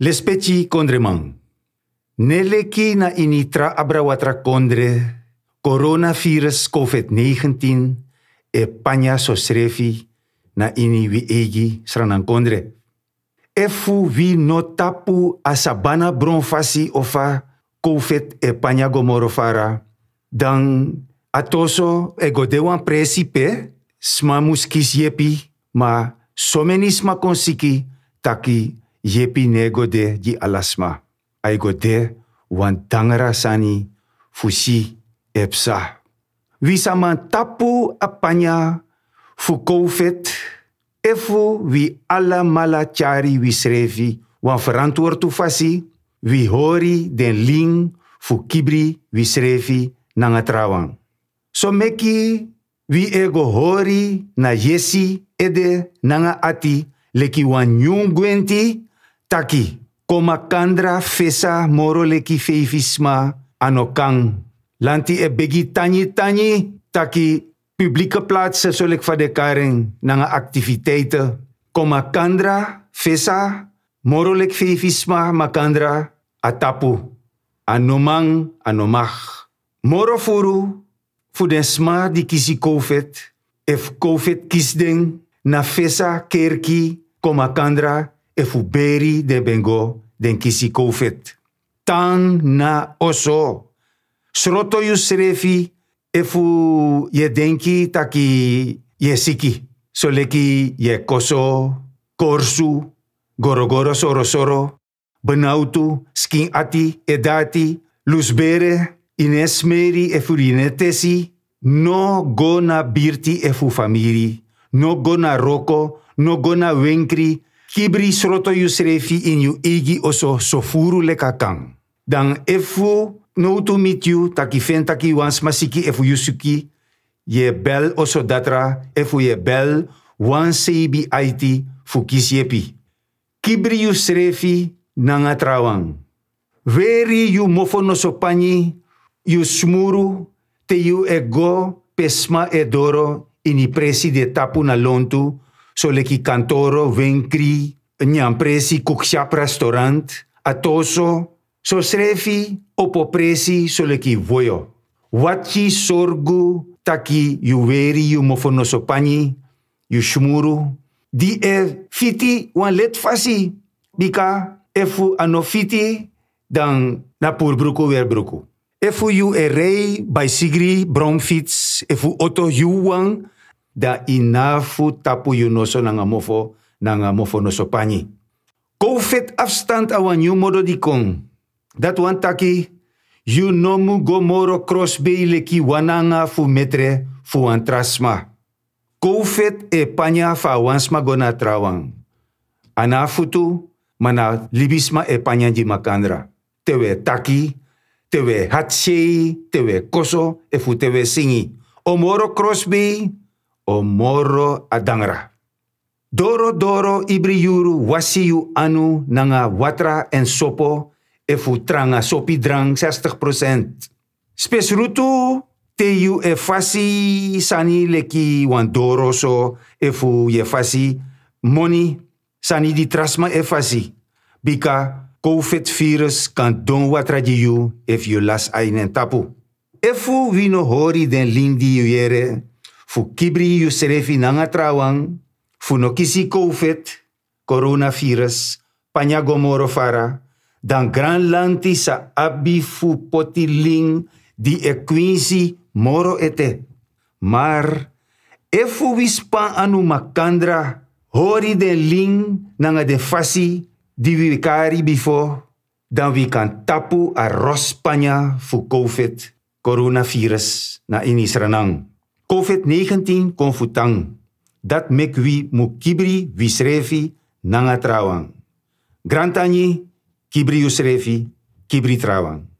Lespeci kondreman. Neleki na initra abrawatra kondre. Coronavirus COVID-19 e panya sosrefi na ini wi egi sranan kondre. Efu vi notapu asabana bronfasi ofa COVID e panya gomorofara. Dan atoso egodewan presipe sma muskis yepi ma somenisma konsiki taki Jepi nego de di alasma. Aigo de wan tangara sani fusi epsa. Wisa man tapu apanya fu COVID. Efu wi ala mala chari wisrevi wan verantwoord fasi. Wi hori den ling fu kibri wisrevi nanga So meki wi ego hori na yesi ede nanga ati leki wan nyungwenti taki. Komakandra fesa moroleki feivisma anokang. Lanti e begi tani tani taki publieke plaatsen zul ik van de karing naar activiteiten. Komakandra fesa moroleki feivisma makandra atapu. Anomang anomach. Morofuru voor de sma die kisi COVID. If COVID kiesding na fesa kerki komakandra efuberi de den bengo den kisi Tan na oso. Sroto yu Efu yedenki ye taki ye siki. So ye koso, korsu, gorogoro sorosoro, benautu, skin edati, lusbere, inesmeri e furinetesi, no gona birti efu familie. famiri, no gona roko, no gona wenkri, kibri sroto yusrefi srefi in yu igi oso sofuru lekakan Dan efu to mit you taki fen taki masiki efu yusuki ye bel oso datra efu ye bel wan seibi aiti fukis yepi. Kibri yusrefi nangatrawang. Veri yu mofo yusmuru yu smuru te yu ego pesma edoro ini presi de tapu na lontu So leki kantoro, winkri, nyampresi, koekshap, restaurant, atoso. So srefi, opopresi, so leki voyo. Watchi sorgu, taki juweri, mofonosopani, schmuru? Di er fiti wan let fasi. Bika, efu anofiti dan na purbruku weer bruku. Efu ju erei, bij sigri, bromfiets, efu otto juwang, da inafu tapu yunoso nanga mofo nanga mofo noso pani. Covid afstand awan modo di kong. Dat wan taki you nomu gomoro crossbe leki wananga fu metre fu antrasma. e panya fa wansma gona trawang. Ana futu mana libisma e panya di Tewe taki, tewe hatsei, tewe koso e fu tewe singi. Omoro crossbe o adangra. Doro doro Ibriyuru wasiyu anu nanga watra en sopo efu tranga sopi drang 60%. Spesrutu rutu te yu efasi sani leki wan doro so efu yefasi moni sani di trasma efasi. Bika COVID-virus kan don watra di yu if yu las ainen tapu. Efu vino hori den lindi yu yere fu kibri yusrefi nangatrawang, trawang, fu no kisi COVID, coronavirus, panyagomoro fara, dan gran lanti sa abi fu potiling di equinsi moro ete. Maar, efu wispan anu makandra, hori den ling nanga de fasi di wikari bifo, dan we kan tapu a rospanya fu COVID, coronavirus na inisranang. COVID-19 konfutang. Dat mekwi mukibri wisrevi nangatrawang. Grantani kibri usrevi kibri trawang.